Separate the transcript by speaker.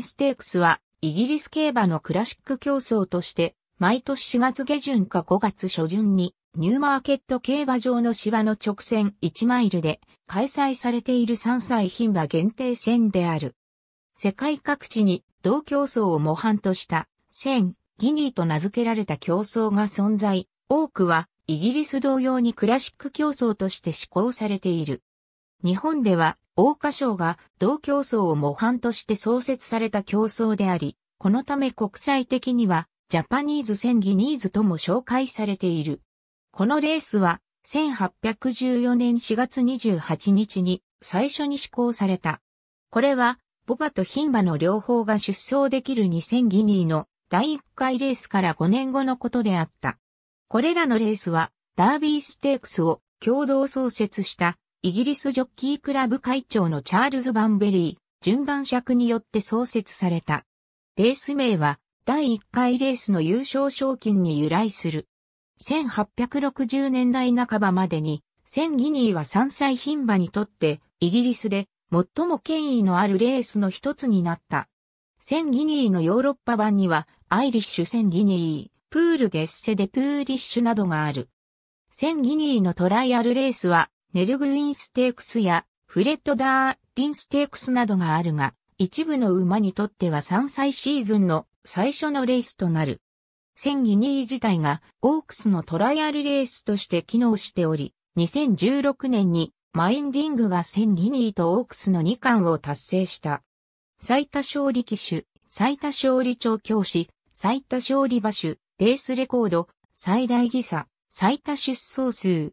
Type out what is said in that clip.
Speaker 1: ステークスは、イギリス競馬のクラシック競争として、毎年4月下旬か5月初旬に、ニューマーケット競馬場の芝の直線1マイルで開催されている3歳牝馬限定戦である。世界各地に同競争を模範とした戦、ギニーと名付けられた競争が存在、多くはイギリス同様にクラシック競争として施行されている。日本では、大花賞が同競争を模範として創設された競争であり、このため国際的には、ジャパニーズ戦技ニーズとも紹介されている。このレースは、1814年4月28日に最初に施行された。これは、ボバとヒンバの両方が出走できる2000ギニーの第1回レースから5年後のことであった。これらのレースは、ダービーステークスを共同創設したイギリスジョッキークラブ会長のチャールズ・バンベリー、順番尺によって創設された。レース名は、第1回レースの優勝賞金に由来する。1860年代半ばまでに、1000ギニーは3歳牝馬にとって、イギリスで最も権威のあるレースの一つになった。1000ギニーのヨーロッパ版には、アイリッシュ1000ギニー、プールゲッセでプーリッシュなどがある。1000ギニーのトライアルレースは、ネルグインステークスやフレッド・ダーリンステークスなどがあるが、一部の馬にとっては3歳シーズンの最初のレースとなる。千0 2位ギニー自体がオークスのトライアルレースとして機能しており、2016年にマインディングが千0 2位ギニーとオークスの2冠を達成した。最多勝利機種、最多勝利調教師、最多勝利馬種、レースレコード、最大技差、最多出走数、